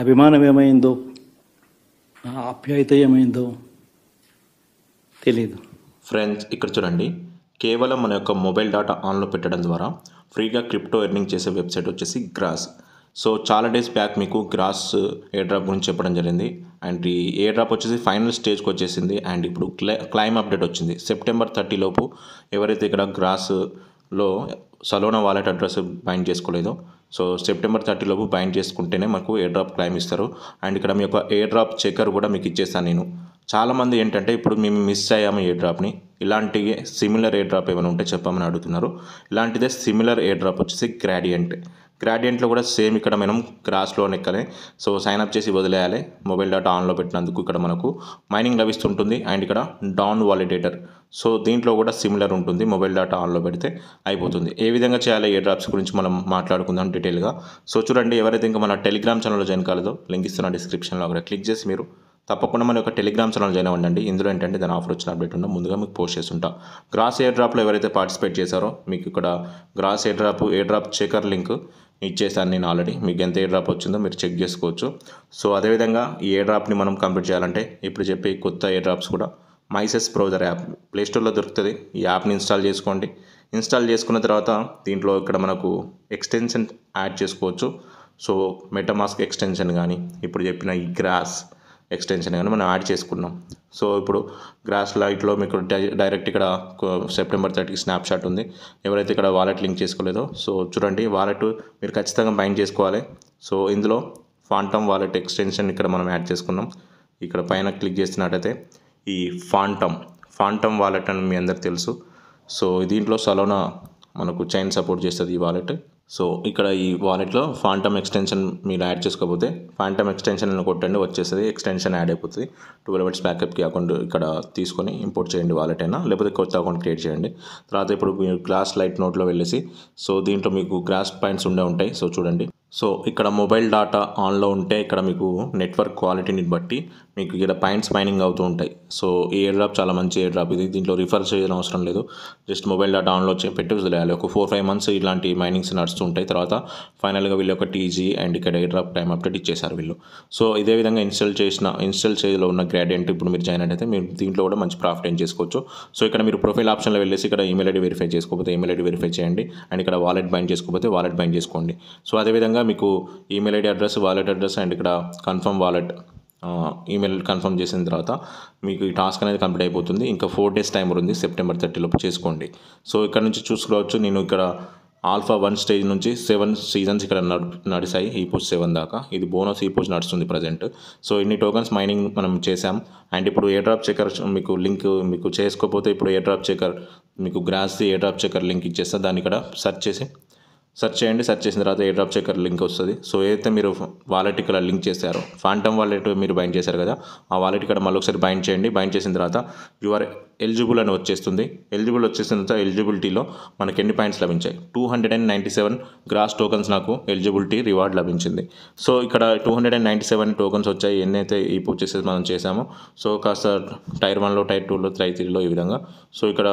అభిమానం ఏమైందో నా ఆప్యాయత ఏమైందో తెలియదు ఫ్రెండ్స్ ఇక్కడ చూడండి కేవలం మన యొక్క మొబైల్ డాటా ఆన్లో పెట్టడం ద్వారా ఫ్రీగా క్రిప్టో ఎర్నింగ్ చేసే వెబ్సైట్ వచ్చేసి గ్రాస్ సో చాలా డేస్ బ్యాక్ మీకు గ్రాస్ డ్రాప్ గురించి చెప్పడం జరిగింది అండ్ ఈ డ్రాప్ వచ్చేసి ఫైనల్ స్టేజ్కి వచ్చేసింది అండ్ ఇప్పుడు క్లైమ్ అప్డేట్ వచ్చింది సెప్టెంబర్ థర్టీ లోపు ఎవరైతే ఇక్కడ గ్రాస్లో సలోనా వాలెట్ అడ్రస్ బైండ్ చేసుకోలేదో సో సెప్టెంబర్ థర్టీలోపు బైండ్ చేసుకుంటేనే మాకు ఎయిర్ డ్రాప్ క్లైమ్ ఇస్తారు అండ్ ఇక్కడ మీ యొక్క ఎయిర్ డ్రాప్ చెక్కర్ కూడా మీకు ఇచ్చేస్తాను నేను చాలామంది ఏంటంటే ఇప్పుడు మేము మిస్ అయ్యాము ఎయిర్ డ్రాప్ని ఇలాంటి సిమిలర్ ఎయిర్ డ్రాప్ ఏమైనా ఉంటే చెప్పమని అడుగుతున్నారు ఇలాంటిదే సిమిలర్ ఎయిర్ డ్రాప్ వచ్చేసి గ్రాడియంట్ గ్రాడియంట్లో కూడా సేమ్ ఇక్కడ మనం క్రాస్లో ఎక్కలే సో సైన్ అప్ చేసి వదిలేయాలి మొబైల్ డేటా ఆన్లో పెట్టినందుకు ఇక్కడ మనకు మైనింగ్ లభిస్తుంటుంది అండ్ ఇక్కడ డౌన్ వాలిడేటర్ సో దీంట్లో కూడా సిమిలర్ ఉంటుంది మొబైల్ డేటా ఆన్లో పెడితే అయిపోతుంది ఏ విధంగా చేయాలి ఏ డ్రాప్స్ గురించి మనం మాట్లాడుకుందాం డీటెయిల్గా సో చూడండి ఎవరైతే ఇంకా మన టెలిగ్రామ్ ఛానల్లో జాయిన్ కాలేదో లింక్ ఇస్తున్న డిస్క్రిప్షన్లో కూడా క్లిక్ చేసి మీరు తప్పకుండా మన యొక్క టెలిగ్రామ్ ఛానల్ జాయిన్ అవ్వండి ఇందులో ఏంటంటే దాని ఆఫర్ వచ్చిన అప్డేట్ ఉన్నా ముందుగా మీకు పోస్ట్ చేస్తుంటా గ్రాస్ ఎయిర్ డ్రాప్లో ఎవరైతే పార్టిసిపేట్ చేశారో మీకు ఇక్కడ Grass air drop air drop checker link ఇచ్చేసాను నేను ఆల్రెడీ మీకు ఎంత ఏ డ్రాప్ వచ్చిందో మీరు చెక్ చేసుకోవచ్చు సో అదేవిధంగా ఈ ఏ డ్రాప్ని మనం కంప్లీట్ చేయాలంటే ఇప్పుడు చెప్పే కొత్త ఏ డ్రాప్స్ కూడా మైసెస్ బ్రౌజర్ యాప్ ప్లేస్టోర్లో దొరుకుతుంది ఈ యాప్ని ఇన్స్టాల్ చేసుకోండి ఇన్స్టాల్ చేసుకున్న తర్వాత దీంట్లో ఇక్కడ మనకు ఎక్స్టెన్షన్ యాడ్ చేసుకోవచ్చు సో మెటమాస్క్ ఎక్స్టెన్షన్ కానీ ఇప్పుడు చెప్పిన ఈ గ్రాస్ ఎక్స్టెన్షన్ కానీ మనం యాడ్ చేసుకున్నాం సో ఇప్పుడు గ్రాస్ లైట్లో మీకు డైరెక్ట్ ఇక్కడ సెప్టెంబర్ థర్టీకి స్నాప్షాట్ ఉంది ఎవరైతే ఇక్కడ వాలెట్ లింక్ చేసుకోలేదో సో చూడండి వాలెట్ మీరు ఖచ్చితంగా బైండ్ చేసుకోవాలి సో ఇందులో ఫాంటమ్ వాలెట్ ఎక్స్టెన్షన్ ఇక్కడ మనం యాడ్ చేసుకున్నాం ఇక్కడ పైన క్లిక్ చేసినట్టయితే ఈ ఫాంటమ్ ఫాంటమ్ వాలెట్ అని మీ అందరికి తెలుసు సో దీంట్లో సలోనా మనకు చైన్ సపోర్ట్ చేస్తుంది ఈ వాలెట్ సో ఇక్కడ ఈ వాలెట్లో ఫాంటమ్ ఎక్స్టెన్షన్ మీరు యాడ్ చేసుకోకపోతే ఫాంటమ్ ఎక్స్టెన్షన్ అని కొట్టండి వచ్చేస్తుంది ఎక్స్టెన్షన్ యాడ్ అయిపోతుంది ట్వెల్వ్ అవర్స్ బ్యాకప్కి అకౌంట్ ఇక్కడ తీసుకొని ఇంపోర్ట్ చేయండి వాలెట్ అయినా లేకపోతే కొత్త అకౌంట్ క్రియేట్ చేయండి తర్వాత ఇప్పుడు మీరు గ్లాస్ లైట్ నోట్లో వెళ్ళేసి సో దీంట్లో మీకు గ్లాస్ పాయింట్స్ ఉండే ఉంటాయి సో చూడండి సో ఇక్కడ మొబైల్ డాటా ఆన్లో ఉంటే ఇక్కడ మీకు నెట్వర్క్ క్వాలిటీని బట్టి మీకు ఇక్కడ పాయింట్స్ మైనింగ్ అవుతూ ఉంటాయి సో ఈ ఎయిర్ డ్రాప్ చాలా మంచి ఎయిర్ డ్రాప్ ఇది దీంట్లో రిఫర్ చేయడం అవసరం లేదు జస్ట్ మొబైల్ డాటా ఆన్లో పెట్టి వదిలేయాలి ఒక ఫోర్ ఫైవ్ మంత్స్ ఇలాంటి మైనింగ్స్ నడుస్తూ ఉంటాయి తర్వాత ఫైనల్గా వీళ్ళు ఒక టీజీ అండ్ ఇక్కడ ఎయిర్ డ్రాప్ టైం అప్డేట్ ఇచ్చేసారు వీళ్ళు సో ఇదే విధంగా ఇన్స్టాల్ చేసిన ఇన్స్టాల్ చేయలో ఉన్న గ్రాడియంట్ ఇప్పుడు మీరు జాయిన్ అయితే మీరు దీంట్లో కూడా మంచి ప్రాఫిట్ ఏం చేసుకోవచ్చు సో ఇక్కడ మీరు ప్రొఫైల్ ఆప్షన్లో వెళ్ళేసి ఇక్కడ ఈమెయిల్ ఐడి వెరిఫై చేసుకోకపోతే ఈమెయిల్ ఐడి వెరిఫై చేయండి అండ్ ఇక్కడ వాలెట్ బైండ్ చేసుకోకపోతే వాలెట్ బైండ్ చేసుకోండి సో అదేవిధంగా విధంగా మీకు email ID address wallet address and ఇక్కడ కన్ఫర్మ్ వాలెట్ ఈమెయిల్ కన్ఫర్మ్ చేసిన తర్వాత మీకు ఈ టాస్క్ అనేది కంప్లీట్ అయిపోతుంది ఇంకా ఫోర్ డేస్ టైం ఉంది సెప్టెంబర్ లోపు చేసుకోండి సో ఇక్కడ నుంచి చూసుకోవచ్చు నేను ఇక్కడ ఆల్ఫా వన్ స్టేజ్ నుంచి సెవెన్ సీజన్స్ ఇక్కడ నడిచాయి ఈ పోస్ట్ సెవెన్ దాకా ఇది బోనస్ ఈ పోస్ట్ నడుస్తుంది ప్రజెంట్ సో ఇన్ని టోకన్స్ మైనింగ్ మనం చేసాం అండ్ ఇప్పుడు ఏ డ్రాప్ చెకర్ మీకు లింక్ మీకు చేసుకోకపోతే ఇప్పుడు ఏ డ్రాప్ చెకర్ మీకు Grass air drop checker link ఇచ్చేస్తా దాన్ని ఇక్కడ సెర్చ్ చేసి సెర్చ్ చేయండి సర్చ్ చేసిన తర్వాత ఏ డ్రాప్ చెక్కర్ లింక్ వస్తుంది సో ఏదైతే మీరు వాలెట్ ఇక్కడ లింక్ చేశారో ఫాంటమ్ వాలెట్ మీరు బైండ్ చేశారు కదా ఆ వాలెట్ ఇక్కడ మళ్ళీ ఒకసారి బైండ్ చేయండి బైండ్ చేసిన తర్వాత యూఆర్ ఎలిజిబుల్ అని వచ్చేస్తుంది ఎలిజిబుల్ వచ్చేసిన తర్వాత ఎలిజిబిలిటీలో మనకి ఎన్ని పాయింట్స్ లభించాయి two hundred and ninety seven Grass tokens నాకు ఎలిజిబిలిటీ రివార్డ్ లభించింది సో ఇక్కడ two hundred and ninety seven tokens వచ్చాయి ఎన్నైతే ఈ పర్చేసెస్ మనం చేసామో సో కాస్త టైర్ వన్లో టైర్ టూలో టైర్ త్రీలో ఈ విధంగా సో ఇక్కడ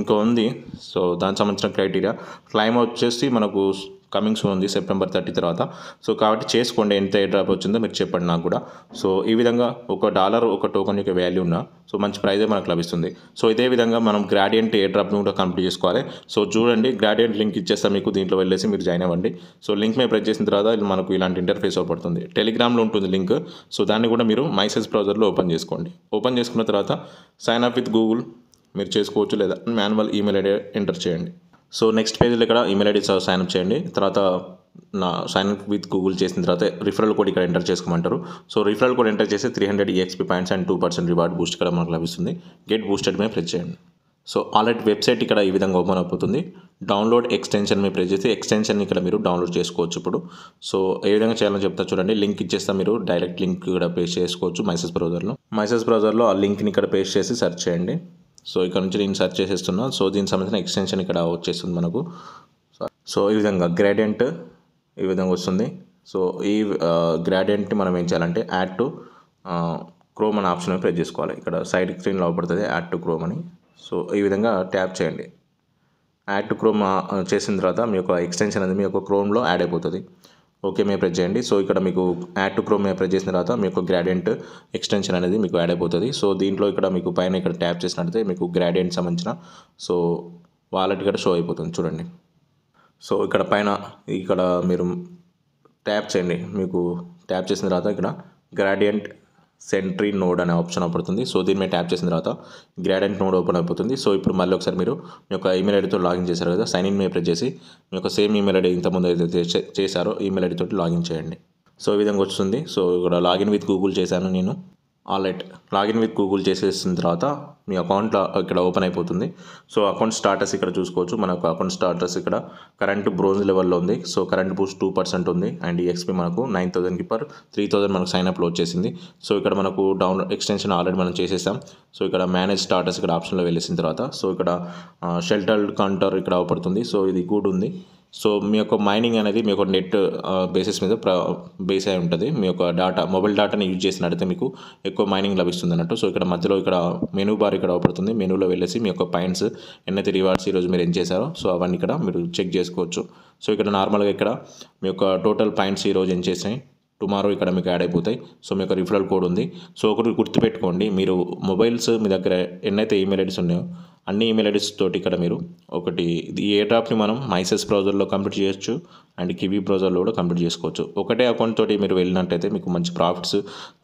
ఇంకో ఉంది సో దానికి సంబంధించిన క్రైటీరియా క్లైమ్ వచ్చేసి మనకు మనకు కమింగ్ సూన్ ఉంది సెప్టెంబర్ థర్టీ తర్వాత సో కాబట్టి చేసుకోండి ఎంత ఏ డ్రాప్ వచ్చిందో మీరు చెప్పండి నాకు కూడా సో ఈ విధంగా ఒక డాలర్ ఒక టోకన్ యొక్క వాల్యూ ఉన్న సో మంచి ప్రైజే మనకు లభిస్తుంది సో ఇదే విధంగా మనం గ్రాడియంట్ ఏ డ్రాప్ను కూడా కంప్లీట్ చేసుకోవాలి సో చూడండి గ్రాడియంట్ లింక్ ఇచ్చేస్తా మీకు దీంట్లో వెళ్ళేసి మీరు జాయిన్ అవ్వండి సో లింక్ మీద ప్రెస్ చేసిన తర్వాత మనకు ఇలాంటి ఇంటర్ఫేస్ ఓపడుతుంది టెలిగ్రామ్లో ఉంటుంది లింక్ సో దాన్ని కూడా మీరు మైసెస్ బ్రౌజర్లో ఓపెన్ చేసుకోండి ఓపెన్ చేసుకున్న తర్వాత సైన్ అప్ విత్ గూగుల్ మీరు చేసుకోవచ్చు లేదా మాన్యువల్ ఈమెయిల్ ఐడి ఎంటర్ చేయండి సో నెక్స్ట్ పేజ్లో ఇక్కడ ఈమెయిల్ ఐడి సైన్ చేయండి తర్వాత నా సైన్ విత్ గూగుల్ చేసిన తర్వాత రిఫరల్ కోడ్ ఇక్కడ ఎంటర్ చేసుకోమంటారు సో రిఫరల్ కోడ్ ఎంటర్ చేస్తే three hundred EXP points and two percent reward boost ఇక్కడ మనకు లభిస్తుంది గెట్ బూస్టెడ్ మేము ప్రెస్ చేయండి సో ఆల్రెడీ వెబ్సైట్ ఇక్కడ ఈ విధంగా ఓపెన్ అయిపోతుంది డౌన్లోడ్ ఎక్స్టెన్షన్ మీ ప్రెస్ చేస్తే ఎక్స్టెన్షన్ ఇక్కడ మీరు డౌన్లోడ్ చేసుకోవచ్చు ఇప్పుడు సో ఏ విధంగా చేయాలని చెప్తా చూడండి లింక్ ఇచ్చేస్తా మీరు డైరెక్ట్ లింక్ ఇక్కడ పేస్ట్ చేసుకోవచ్చు మైసెస్ బ్రౌజర్లో మైసెస్ బ్రౌజర్లో ఆ లింక్ని ఇక్కడ పేస్ట్ చేసి సెర్చ్ చేయండి సో ఇక్కడ నుంచి నేను సెర్చ్ చేసేస్తున్నా సో దీనికి సంబంధించిన ఎక్స్టెన్షన్ ఇక్కడ వచ్చేస్తుంది మనకు సో ఈ విధంగా గ్రాడియంట్ ఈ విధంగా వస్తుంది సో ఈ గ్రాడియంట్ని మనం ఏం చేయాలంటే యాడ్ టు క్రోమ్ అనే ఆప్షన్ ప్రెస్ చేసుకోవాలి ఇక్కడ సైడ్ స్క్రీన్ లోపడుతుంది యాడ్ టు క్రోమ్ అని సో ఈ విధంగా ట్యాప్ చేయండి యాడ్ టు క్రోమ్ చేసిన తర్వాత మీ యొక్క ఎక్స్టెన్షన్ అనేది మీ యొక్క క్రోమ్లో యాడ్ అయిపోతుంది ఓకే మీద ప్రెస్ చేయండి సో ఇక్కడ మీకు యాడ్ టు క్రోమ్ మీద ప్రెస్ చేసిన తర్వాత మీకు గ్రాడియంట్ ఎక్స్టెన్షన్ అనేది మీకు యాడ్ అయిపోతుంది సో దీంట్లో ఇక్కడ మీకు పైన ఇక్కడ ట్యాప్ చేసినట్లయితే మీకు గ్రాడియంట్ సంబంధించిన సో వాలెట్ ఇక్కడ షో అయిపోతుంది చూడండి సో ఇక్కడ పైన ఇక్కడ మీరు ట్యాప్ చేయండి మీకు ట్యాప్ చేసిన తర్వాత ఇక్కడ గ్రాడియంట్ సెంట్రీ నోడ్ అనే ఆప్షన్ అవుతుంది సో దీని మీద ట్యాప్ చేసిన తర్వాత గ్రాడెంట్ నోడ్ ఓపెన్ అయిపోతుంది సో ఇప్పుడు మళ్ళీ ఒకసారి మీరు మీ యొక్క ఈమెయిల్ ఐడితో లాగిన్ చేశారు కదా సైన్ ఇన్ మీ ప్రెస్ చేసి మీ యొక్క సేమ్ ఈమెయిల్ ఐడి ఇంతకుముందు ఏదైతే చేశారో ఈమెయిల్ ఐడితో లాగిన్ చేయండి సో ఈ విధంగా వస్తుంది సో ఇక్కడ లాగిన్ విత్ గూగుల్ చేశాను నేను ఆల్రైట్ లాగిన్ విత్ గూగుల్ చేసేసిన తర్వాత మీ అకౌంట్ ఇక్కడ ఓపెన్ అయిపోతుంది సో అకౌంట్ స్టార్టస్ ఇక్కడ చూసుకోవచ్చు మనకు అకౌంట్ స్టార్టస్ ఇక్కడ కరెంట్ బ్రోంజ్ లెవెల్లో ఉంది so current boost two percent ఉంది అండ్ ఎక్స్పీ మనకు నైన్ థౌసండ్కి పర్ త్రీ థౌసండ్ మనకు అప్లో వచ్చేసింది సో ఇక్కడ మనకు డౌన్ ఎక్స్టెన్షన్ ఆల్రెడీ మనం చేసేసాం సో ఇక్కడ మేనేజ్ స్టార్టస్ ఇక్కడ ఆప్షన్లో వెళ్ళేసిన తర్వాత సో ఇక్కడ షెల్టర్ కౌంటర్ ఇక్కడ అవపడుతుంది సో ఇది గుడ్ ఉంది సో మీ యొక్క మైనింగ్ అనేది మీ యొక్క నెట్ బేసిస్ మీద ప్ర బేస్ అయి ఉంటుంది మీ యొక్క డాటా మొబైల్ డాటాని యూజ్ చేసినట్టయితే మీకు ఎక్కువ మైనింగ్ లభిస్తుంది అన్నట్టు సో ఇక్కడ మధ్యలో ఇక్కడ మెనూ బార్ ఇక్కడ అవుపడుతుంది మెనూలో వెళ్ళేసి మీ యొక్క పాయింట్స్ ఎన్నైతే రివార్డ్స్ ఈరోజు మీరు ఏం చేశారో సో అవన్నీ ఇక్కడ మీరు చెక్ చేసుకోవచ్చు సో ఇక్కడ నార్మల్గా ఇక్కడ మీ యొక్క టోటల్ పాయింట్స్ ఈరోజు ఏం చేసాయి టుమారో ఇక్కడ మీకు యాడ్ అయిపోతాయి సో మీకు రిఫరల్ కోడ్ ఉంది సో ఒకటి గుర్తుపెట్టుకోండి మీరు మొబైల్స్ మీ దగ్గర ఎన్నైతే ఈమెయిల్ ఐడీస్ ఉన్నాయో అన్ని ఈమెయిల్ ఐడిస్ తోటి ఇక్కడ మీరు ఒకటి ఈ ఏ టాప్ని మనం మైసెస్ బ్రౌజర్లో కంప్లీట్ చేయొచ్చు అండ్ కివీ బ్రౌజర్లో కూడా కంప్లీట్ చేసుకోవచ్చు ఒకటే అకౌంట్ తోటి మీరు వెళ్ళినట్టయితే మీకు మంచి ప్రాఫిట్స్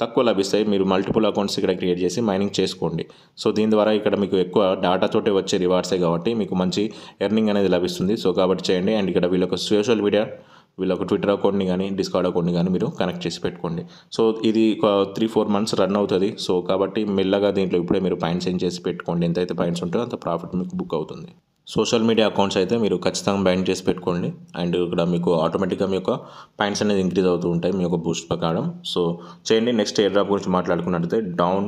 తక్కువ లభిస్తాయి మీరు మల్టిపుల్ అకౌంట్స్ ఇక్కడ క్రియేట్ చేసి మైనింగ్ చేసుకోండి సో దీని ద్వారా ఇక్కడ మీకు ఎక్కువ డాటా తోటి వచ్చే రివార్డ్సే కాబట్టి మీకు మంచి ఎర్నింగ్ అనేది లభిస్తుంది సో కాబట్టి చేయండి అండ్ ఇక్కడ వీళ్ళొక సోషల్ మీడియా వీళ్ళ ఒక ట్విట్టర్ అకౌంట్ని కానీ డిస్కార్డ్ అకౌంట్ని కానీ మీరు కనెక్ట్ చేసి పెట్టుకోండి సో ఇది ఒక త్రీ ఫోర్ మంత్స్ రన్ అవుతుంది సో కాబట్టి మెల్లగా దీంట్లో ఇప్పుడే మీరు పాయింట్స్ సెండ్ చేసి పెట్టుకోండి ఎంతైతే పాయింట్స్ ఉంటాయో అంత ప్రాఫిట్ మీకు బుక్ అవుతుంది సోషల్ మీడియా అకౌంట్స్ అయితే మీరు ఖచ్చితంగా బ్యాన్ చేసి పెట్టుకోండి అండ్ ఇక్కడ మీకు ఆటోమేటిక్గా మీ యొక్క పాయింట్స్ అనేది ఇంక్రీజ్ అవుతూ ఉంటాయి మీ యొక్క బూస్ట్ ప్రకారం సో చేయండి నెక్స్ట్ ఎయిర్ డ్రాప్ గురించి మాట్లాడుకున్నట్టయితే డౌన్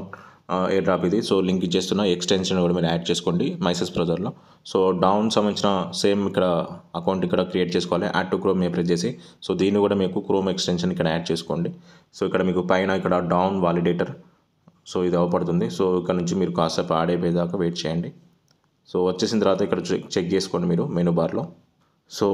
ఎయిర్ డ్రాప్ ఇది సో లింక్ ఇచ్చేస్తున్న ఎక్స్టెన్షన్ కూడా మీరు యాడ్ చేసుకోండి మైసెస్ బ్రౌజర్లో సో డౌన్ సంబంధించిన సేమ్ ఇక్కడ అకౌంట్ ఇక్కడ క్రియేట్ చేసుకోవాలి యాడ్ టు క్రోమ్ మీరు ప్రెస్ చేసి సో దీన్ని కూడా మీకు క్రోమ్ ఎక్స్టెన్షన్ ఇక్కడ యాడ్ చేసుకోండి సో ఇక్కడ మీకు పైన ఇక్కడ డౌన్ వాలిడేటర్ సో ఇది అవపడుతుంది సో ఇక్కడ నుంచి మీరు కాసేపు ఆడైపోయేదాకా వెయిట్ చేయండి సో వచ్చేసిన తర్వాత ఇక్కడ చెక్ చేసుకోండి మీరు మెనూ బార్లో సో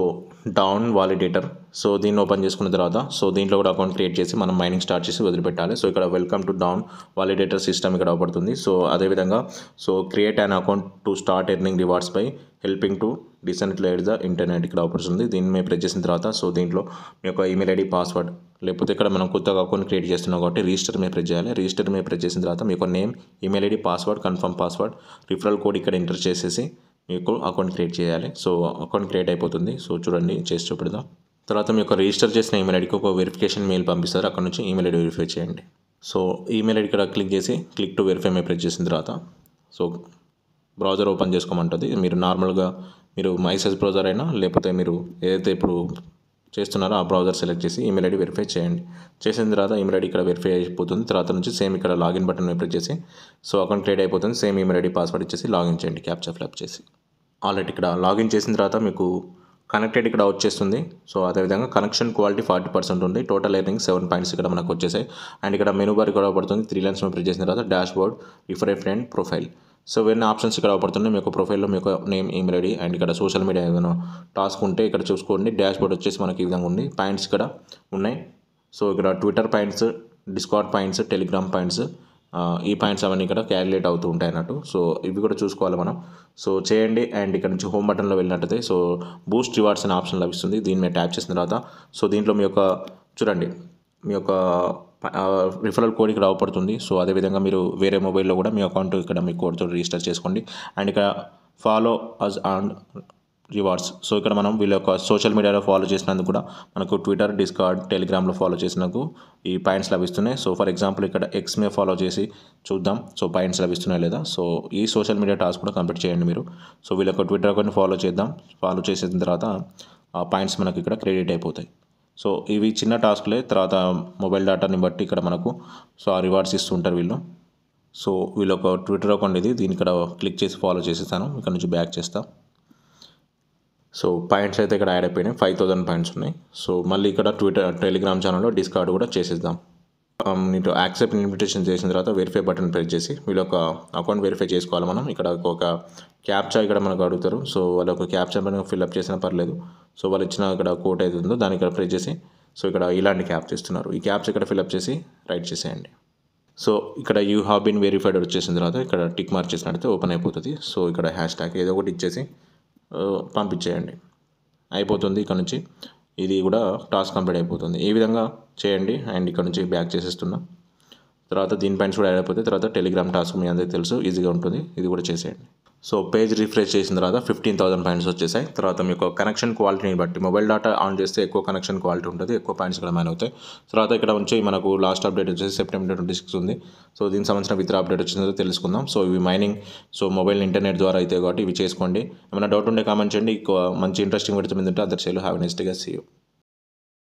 డౌన్ వాలిడేటర్ సో దీన్ని ఓపెన్ చేసుకున్న తర్వాత సో దీంట్లో కూడా అకౌంట్ క్రియేట్ చేసి మనం మైనింగ్ స్టార్ట్ చేసి వదిలిపెట్టాలి సో ఇక్కడ welcome to Dawn validator system ఇక్కడ అవపడుతుంది సో అదేవిధంగా so create an account to start earning rewards by helping to decentralize the internet ఇక్కడ అవపడుతుంది దీన్ని మేము ప్రెస్ చేసిన తర్వాత సో దీంట్లో మీ యొక్క ఈమెయిల్ ఐడి పాస్వర్డ్ లేకపోతే ఇక్కడ మనం కొత్తగా అకౌంట్ క్రియేట్ చేస్తున్నాం కాబట్టి రిజిస్టర్ మీద ప్రెస్ చేయాలి రిజిస్టర్ మీద ప్రెస్ చేసిన తర్వాత మీ యొక్క name email ID password confirm password referral code ఇక్కడ ఎంటర్ చేసేసి మీకు అకౌంట్ క్రియేట్ చేయాలి సో అకౌంట్ క్రియేట్ అయిపోతుంది సో చూడండి చేసి చూపెడదాం తర్వాత మీ యొక్క రిజిస్టర్ చేసిన ఈమెయిల్ ఐడికి ఒక వెరిఫికేషన్ మెయిల్ పంపిస్తారు అక్కడ నుంచి ఈమెయిల్ ఐడి వెరిఫై చేయండి సో ఈమెయిల్ ఐడి ఇక్కడ క్లిక్ చేసి క్లిక్ టు వెరిఫై మీ ప్రెస్ చేసిన తర్వాత సో బ్రౌజర్ ఓపెన్ చేసుకోమంటుంది మీరు నార్మల్గా మీరు మైసెస్ బ్రౌజర్ అయినా లేకపోతే మీరు ఏదైతే ఇప్పుడు చేస్తున్నారో ఆ బ్రౌజర్ సెలెక్ట్ చేసి ఈమెయిల్ ఐడి వెరిఫై చేయండి చేసిన తర్వాత ఈమెయిల్ ఐడి ఇక్కడ వెరిఫై అయిపోతుంది తర్వాత నుంచి సేమ్ ఇక్కడ లాగిన్ బటన్ ప్రెస్ చేసి సో అకౌంట్ క్రియేట్ అయిపోతుంది సేమ్ ఈమెయిల్ ఐడి పాస్వర్డ్ ఇచ్చేసి లాగిన్ చేయండి క్యాప్చా ఫ్లాప్ చేసి ఆల్రెడీ ఇక్కడ లాగిన్ చేసిన తర్వాత మీకు కనెక్టెడ్ ఇక్కడ వచ్చేస్తుంది సో అదేవిధంగా కనెక్షన్ క్వాలిటీ ఫార్టీ పర్సెంట్ ఉంది టోటల్ ఎర్నింగ్ సెవెన్ పాయింట్స్ ఇక్కడ మనకు వచ్చేసాయి అండ్ ఇక్కడ మెనూ బార్ కూడా పడుతుంది త్రీ లైన్స్ ప్రింట్ చేసిన తర్వాత dashboard refer friend profile so వెన్న ఆప్షన్స్ ఇక్కడ అవపడుతున్నాయి మీకు ప్రొఫైల్లో మీకు నేమ్ ఈమెయిల్ ఐడి అండ్ ఇక్కడ సోషల్ మీడియా ఏదైనా టాస్క్ ఉంటే ఇక్కడ చూసుకోండి డాష్ బోర్డ్ వచ్చేసి మనకి ఈ విధంగా ఉంది పాయింట్స్ ఇక్కడ ఉన్నాయి సో ఇక్కడ Twitter points Discord points Telegram points ఈ పాయింట్స్ అవన్నీ ఇక్కడ క్యాలిక్యులేట్ అవుతూ ఉంటాయి అన్నట్టు సో ఇవి కూడా చూసుకోవాలి మనం సో చేయండి అండ్ ఇక్కడ నుంచి హోమ్ బటన్లో వెళ్ళినట్టయితే సో బూస్ట్ రివార్డ్స్ అనే ఆప్షన్ లభిస్తుంది దీని మీద ట్యాప్ చేసిన తర్వాత సో దీంట్లో మీ యొక్క చూడండి మీ యొక్క రిఫరల్ కోడ్ ఇక్కడ అవపడుతుంది సో అదేవిధంగా మీరు వేరే మొబైల్లో కూడా మీ అకౌంట్ ఇక్కడ మీ కోడ్తో రిజిస్టర్ చేసుకోండి అండ్ ఇక్కడ follow us and rewards so ఇక్కడ మనం వీళ్ళ యొక్క సోషల్ మీడియాలో ఫాలో చేసినందుకు కూడా మనకు ట్విట్టర్ డిస్కార్డ్ టెలిగ్రామ్లో ఫాలో చేసినందుకు ఈ పాయింట్స్ లభిస్తున్నాయి సో ఫర్ ఎగ్జాంపుల్ ఇక్కడ ఎక్స్ ఫాలో చేసి చూద్దాం సో పాయింట్స్ లభిస్తున్నాయి లేదా సో ఈ సోషల్ మీడియా టాస్క్ కూడా కంప్లీట్ చేయండి మీరు సో వీళ్ళ యొక్క ట్విట్టర్ అకౌంట్ని ఫాలో చేద్దాం ఫాలో చేసిన తర్వాత ఆ పాయింట్స్ మనకి ఇక్కడ క్రెడిట్ అయిపోతాయి సో ఇవి చిన్న టాస్క్లే తర్వాత మొబైల్ డేటాని బట్టి ఇక్కడ మనకు సో ఆ రివార్డ్స్ ఇస్తుంటారు వీళ్ళు సో వీళ్ళొక ఒక ట్విట్టర్ అకౌంట్ ఇది దీని ఇక్కడ క్లిక్ చేసి ఫాలో చేసేస్తాను ఇక్కడ నుంచి బ్యాక్ చేస్తా సో పాయింట్స్ అయితే ఇక్కడ యాడ్ అయిపోయినాయి ఫైవ్ థౌసండ్ పాయింట్స్ ఉన్నాయి సో మళ్ళీ ఇక్కడ ట్విట్టర్ టెలిగ్రామ్ ఛానల్లో డిస్కార్డ్ కూడా చేసేద్దాం నీకు um, యాక్సెప్ట్ ఇన్విటేషన్ చేసిన తర్వాత వెరిఫై బటన్ ప్రెస్ చేసి వీళ్ళొక అకౌంట్ వెరిఫై చేసుకోవాలి మనం ఇక్కడ ఒక క్యాప్చా ఇక్కడ మనకు అడుగుతారు సో వాళ్ళ ఒక క్యాప్చా మనం ఫిల్అప్ చేసినా పర్లేదు సో వాళ్ళు ఇచ్చిన ఇక్కడ కోట్ అయితే ఉందో దాన్ని ఇక్కడ ప్రెస్ చేసి సో ఇక్కడ ఇలాంటి క్యాప్స్ ఇస్తున్నారు ఈ క్యాప్స్ ఇక్కడ ఫిల్అప్ చేసి రైట్ చేసేయండి సో ఇక్కడ యూ హ్యావ్ బిన్ వెరిఫైడ్ వచ్చేసిన తర్వాత ఇక్కడ టిక్ మార్క్ చేసినట్టయితే ఓపెన్ అయిపోతుంది సో ఇక్కడ హ్యాష్ ట్యాగ్ ఏదో ఒకటి ఇచ్చేసి పంపించేయండి అయిపోతుంది ఇక్కడ నుంచి ఇది కూడా టాస్క్ కంప్లీట్ అయిపోతుంది ఈ విధంగా చేయండి అండ్ ఇక్కడ నుంచి బ్యాక్ చేసేస్తున్నా తర్వాత దీని పైన కూడా యాడ్ అయిపోతే తర్వాత టెలిగ్రామ్ టాస్క్ మీ అందరికీ తెలుసు ఈజీగా ఉంటుంది ఇది కూడా చేసేయండి సో పేజ్ రిఫ్రెష్ చేసిన తర్వాత ఫిఫ్టీన్ థౌసండ్ పాయింట్స్ వచ్చేసాయి తర్వాత మీకు కనెక్షన్ క్వాలిటీని బట్టి మొబైల్ డేటా ఆన్ చేస్తే ఎక్కువ కనెక్షన్ క్వాలిటీ ఉంటుంది ఎక్కువ పాయింట్స్ కూడా మైన్ అవుతాయి తర్వాత ఇక్కడ వచ్చి మనకు లాస్ట్ అప్డేట్ వచ్చేసి సెప్టెంబర్ ట్వంటీ సిక్స్ ఉంది సో దీనికి సంబంధించిన ఇతర అప్డేట్ వచ్చిందో తెలుసుకుందాం సో ఇవి మైనింగ్ సో మొబైల్ ఇంటర్నెట్ ద్వారా అయితే కాబట్టి ఇవి చేసుకోండి ఏమైనా డౌట్ ఉండే కామెంట్ చేయండి మంచి ఇంట్రెస్టింగ్ పెడుతుంది అంటే other sale have next see you